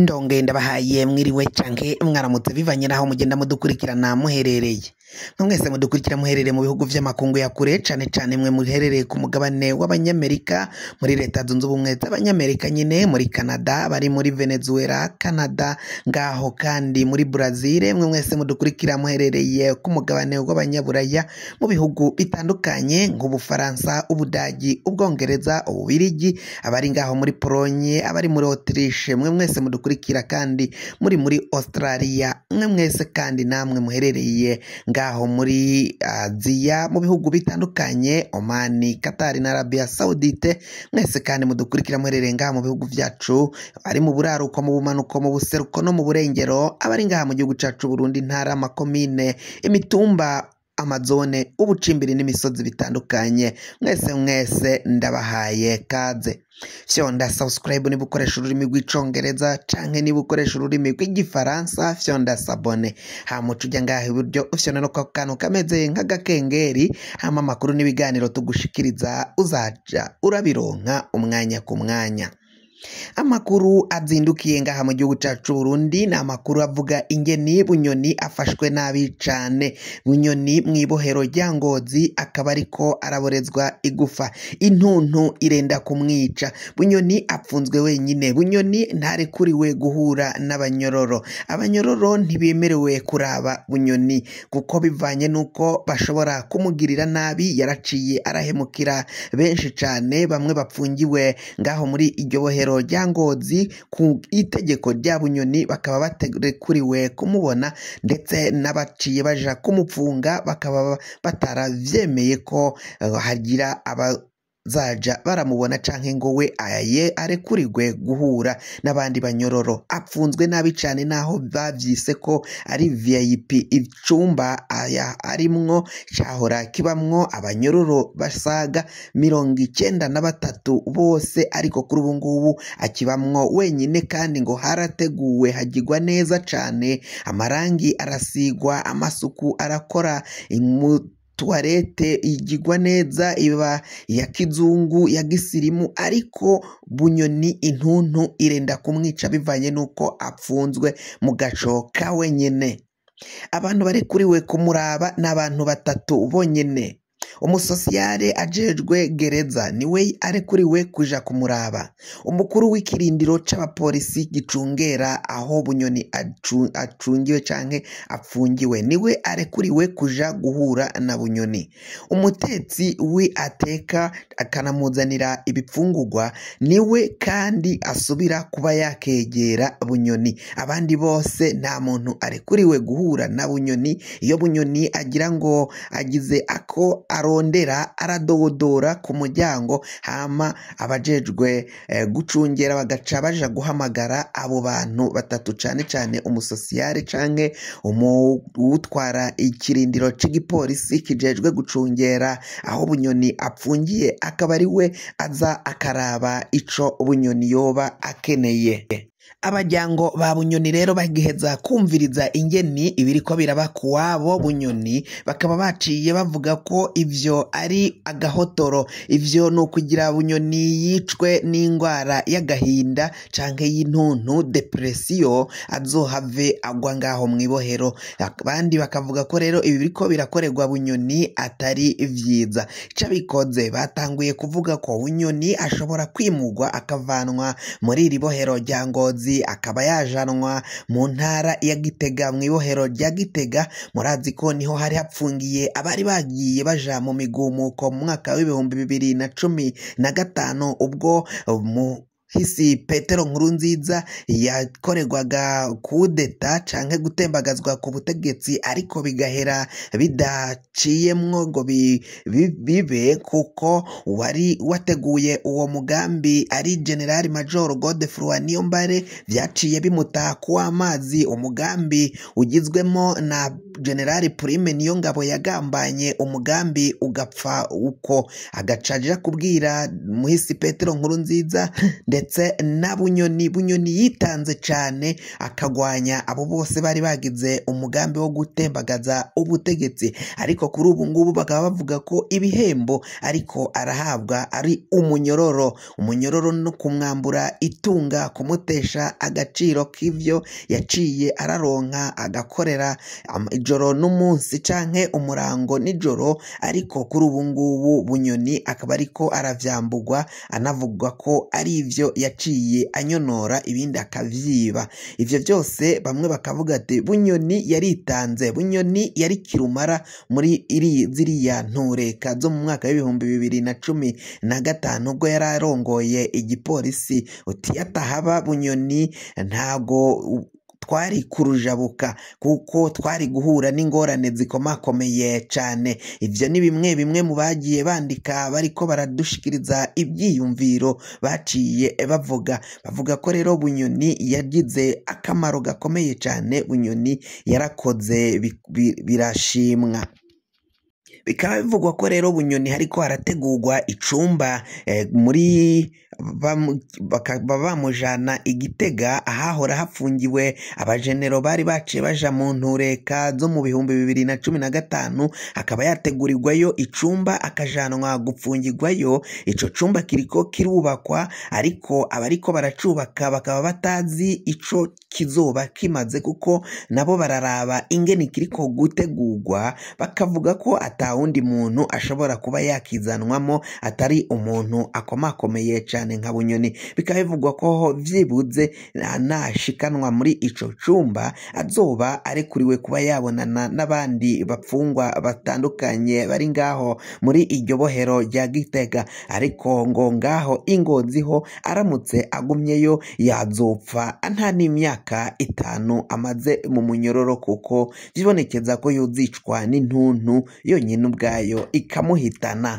ndongenda bahaye mwiriwe canke mwaramutse bivanye n'aho mugenda mudukurikirana muherereye nka mwese mudukurikira muherere mu bihugu by'amakungu ya kure cyane cyane mwe muherereye ku mugabane w'abanyamerika muri leta zunze ubumwe z'abanyamerika nyine muri canada bari muri venezuela canada ngaho kandi muri brazil mwe mwese mudukurikira muherereye ku mugabane w'abanyaburaya mu bihugu bitandukanye nk'ubufaransa ubudagi ubwongereza ububirigi abari ngaho muri polonye abari muri otirishe mwe mwese mudukurikira kandi muri muri australia mwe mwese kandi namwe muherereye ngaho ngaho muri ah, aziya mu bihugu bitandukanye omani katari na Arabia, sawudite mwese kandi mudukurikira muherereye ngaha mu bihugu byacu ari mu buraruko mu bumanuko mu buseruko no mu burengero abari ngaha mu gihugu cyacu burundi ntara amakomine imitumba amazone ubucimbiri n'imisozi bitandukanye mwese mwese ndabahaye kaze fyonda subscribe niba ukoresha ururimi rw'icongereza canke niba ukoresha ururimi rw'igifaransa fyonda sabone hama uca ujya ngaha iburyo ufyona no kantu kameze nk'agakengeri hama amakuru n'ibiganiro tugushikiriza uzajya urabironka umwanya ku mwanya amakuru azindukiye ngaha mu gihugu cyacu c'uburundi ni amakuru avuga ingeni bunyoni afashwe nabi cane bunyoni mw'ibohero rya ngozi akaba ariko araborezwa igufa intuntu irenda kumwica bunyoni apfunzwe wenyine bunyoni ntarekuriwe guhura n'abanyororo abanyororo ntibemerewe kuraba bunyoni kuko bivanye n'uko bashobora kumugirira nabi yaraciye arahemukira benshi cane bamwe bapfungiwe ngaho muri iryo bohero igororero rya ngozi ku itegeko rya bunyoni bakaba batarekuriwe kumubona ndetse n'abaciye baja kumupfunga bakaba batarabyemeye ko hagira aba baja baramubona canke ngo we aye arekurirwe guhura n'abandi banyororo apfunzwe nabi cyane naho bavyise ko ari vip icumba aya arimwo cyahora kibamwo abanyororo basaga mirongo icyenda na batatu bose ariko kuri ubu ngubu akibamwo wenyine kandi ngo harateguwe hagigwa neza cane amarangi arasigwa amasuku arakora imu tuwarete igigwa neza iba iya kizungu ya gisirimu ariko bunyoni intuntu irenda kumwica bivanye n'uko apfunzwe mu gacoka wenyine abantu bari kuri kumuraba ni abantu batatu bonyine umusosiyare ajejwe gereza niwe arekuriwe kuja kumuraba umukuru w'ikirindiro c'abapolisi gicungera aho bunyoni acungiwe canke apfungiwe niwe arekuriwe kuja guhura na bunyoni umutetsi we ateka akanamuzanira ibifungurwa niwe kandi asubira kuba yakegera bunyoni abandi bose nta muntu arekuriwe guhura na bunyoni iyo bunyoni agira ngo agize ako arondera aradodora ku muryango hama abajejwe eh, gucungera bagaca baja guhamagara abo bantu batatu cyane cyane umusosiyare cyangwa utwara ikirindiro cy'igipolisi kijejwe gucungera aho bunyoni apfungiye akaba ari we aza akaraba ico bunyoni yoba akeneye abajyango ba bunyoni rero bagiheza kumviriza ingeni ibiriko biraba ku bunyoni bakaba baciye bavuga ko ibyo ari agahotoro ibyo ni ukugira bunyoni yicwe n'indwara y'agahinda cyangwa y'intuntu depresiyo azohave agwa ngaho mu ibohero abandi bakavuga ko rero ibi biriko birakorerwa bunyoni atari byiza icyo batanguye kuvuga ko bunyoni ashobora kwimugwa akavanwa muri iri bohero rya ngozi muyobozi akaba yajanwa mu ntara ya gitega mu ibohero rya gitega murazi ko niho hari hapfungiye abari bagiye baja mu migumuko mu mwaka w'ibihumbi bibiri na cumi na gatanu ubwo mu hisi petero nkuru nziza yakorerwaga kudeta cyangwa gutembagazwa ku butegetsi ariko bigahera bidaciyemwo ngo bibe kuko wari wateguye uwo mugambi ari generali majoro godefroid niyombare byaciye bimuta amazi umugambi ugizwemo na generali prime niyo ngabo yagambanye umugambi ugapfa uko agaca kubwira muhisi petero nkuru nziza ndetse na bunyoni bunyoni yitanze cyane akagwanya abo bose bari bagize umugambi wo gutembagaza ubutegetsi ariko kuri ubu ngubu bakaba bavuga ko ibihembo ariko arahabwa ari umunyororo umunyororo no kumwambura itunga kumutesha agaciro k'ibyo yaciye araronka agakorera ijoro n'umunsi cyangwa umurango nijoro ariko kuri ubu ngubu bunyoni akaba ariko arabyambugwa anavugwa ko ari ibyo yaciye anyonora ibindi akabyiba ibyo byose bamwe bakavuga ati bunyoni yaritanze bunyoni yari kirumara muri iri ziriya ntureka zo mu mwaka w'ibihumbi bibiri na cumi na gatanu ubwo yari arongoye igipolisi utiyatahaba bunyoni ntago twari kurujabuka kuko twari guhura n'ingorane zikomakomeye cyane ibyo ni bimwe bimwe mu bagiye bandika bariko baradushikiriza ibyiyumviro baciye bavuga bavuga ko rero bunyoni yagize akamaro gakomeye cyane bunyoni yarakoze birashimwa bikaba bivugwa ko rero bunyoni hariko harategurwa icumba eh, muri bakaba bamujyana igitega ahahora hafungiwe abajenero bari baciye bajya mu ntureka zo mu bihumbi bibiri na cumi na gatanu akaba yategurirwayo icumba akajyanwa gupfungirwayo icyo cyumba kiriko kirubakwa ariko abariko baracubaka bakaba batazi icyo kizoba kimaze kuko nabo bararaba ingeni kiriko gutegurwa bakavuga ko atawundi muntu ashobora kuba yakizanwamo atari umuntu akomakomeye cyane cyane nka bunyoni bikaba bivugwa ko byibuze nashikanwa muri icyo cyumba azoba kuriwe kuba yabonana n'abandi bapfungwa batandukanye bari ngaho muri iryo bohero rya gitega ariko ngo ngaho ingoziho aramutse agumyeyo yazopfa nta n'imyaka itanu amaze mu munyororo kuko byibonekeza ko yuzicwa n'intuntu yonyine ubwayo ikamuhitana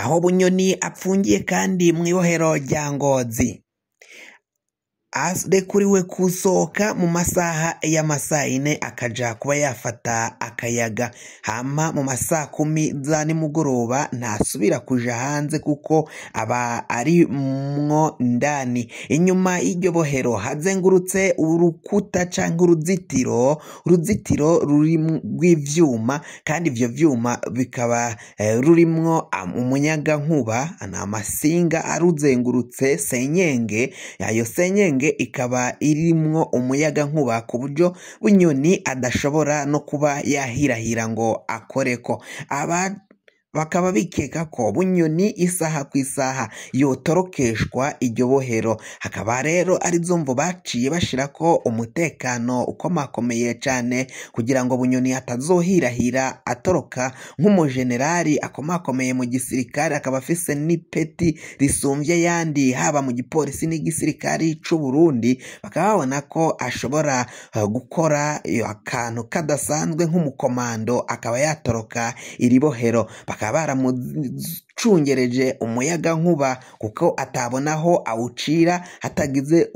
aho Bunyoni apfungiye kandi mu ibohero rya Ngozi arekuriwe kusohoka mu masaha ya masaayine akaja kuba yafata akayaga hama mu masaa kumi za nimugoroba ntasubira kuja hanze kuko aba arimwo ndani inyuma y'iryo bohero hazengurutse urukuta cyangwa uruzitiro uruzitiro rw'ibyuma kandi ibyo byuma bikaba eh, rurimwo umunyagankuba ni amasinga aruzengurutse senyenge ayo senyenge bushushe ikaba irimwo umuyagankuba ku buryo inyoni adashobora no kuba yahirahira ngo akoreko aba bakaba bikeka ko bunyoni isaha ku isaha yotorokeshwa iryo bohero hakaba rero ari byo baciye bashira ko umutekano ukomakomeye cyane kugira ngo bunyoni atazohirahira atoroka nk'umujenerali akomakomeye mu gisirikare akaba afise n'ipeti risumbye yandi haba mu gipolisi n'igisirikari cy'u Burundi bakaba babona ko ashobora eh, gukora eh, akantu kadasanzwe nk'umukomando akaba yatoroka iri bohero bakaba acabáramos ucungereje umuyagankuba kuko atabona aho awucira hatagize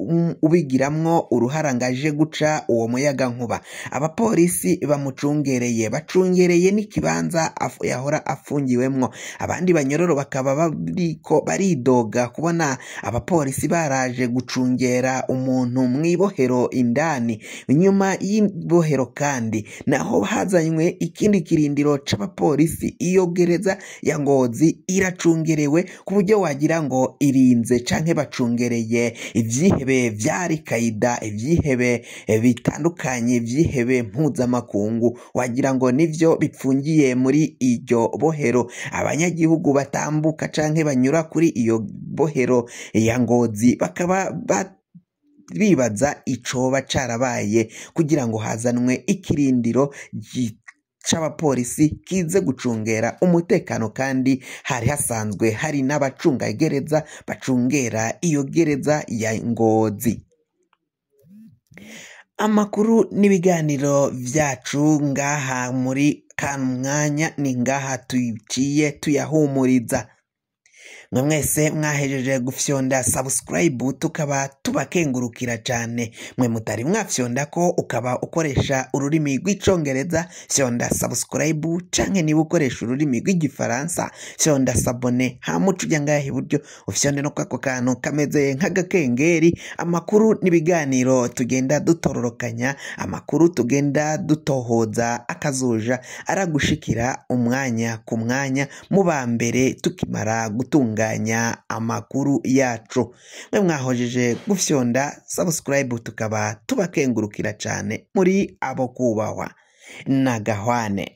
ubigiramwo uruharangaje guca uwo muyagankuba abapolisi bamucungereye bacungereye n'ikibanza yahora afungiwemwo abandi banyororo bakaba bariko baridoga kubona abapolisi baraje gucungera umuntu mu ibohero indani inyuma y'ibohero kandi naho hazanywe ikindi kirindiro cyabapolisi iyo gereza ya ngozi iracungerewe ku buryo wagira ngo irinze cyangwa bacungereye ibyihebe bya Al-Qaeda ibyihebe eh, bitandukanye ibyihebe mpuzamakungu wagira ngo nibyo bipfungiye muri iryo bohero abanyagihugu batambuka cyangwa banyura kuri iyo bohero ya ngozi bakaba bat bibaza icoba carabaye kugira ngo hazanwe ikirindiro c'abapolisi kize gucungera umutekano kandi hari hasanzwe hari n'abacungagereza bacungera iyo gereza ya ngozi amakuru n'ibiganiro byacu ngaha muri kano mwanya ni ngaha tuciye tuyahumuriza mwe mwese mwahejeje gufyonda sabusikarayibu tukaba tubakengurukira cyane mwe mutari mwafyonda ko ukaba ukoresha ururimi rw'icyongereza fyonda sabusikarayibu cyangwa niba ukoresha ururimi rw'igifaransa fyonda sabone hamuca ujya ngaha iburyo ufyonde no kwako kantu kameze nk'agakengeri amakuru n'ibiganiro tugenda dutororokanya amakuru tugenda dutohoza akazuja aragushikira umwanya ku mwanya mu ba mbere tukimara gutunga gutunganya amakuru yacu mwe mwahojeje gufyonda sabusikarayibu tukaba tubakengurukira cyane muri abo kubahwa ni agahwane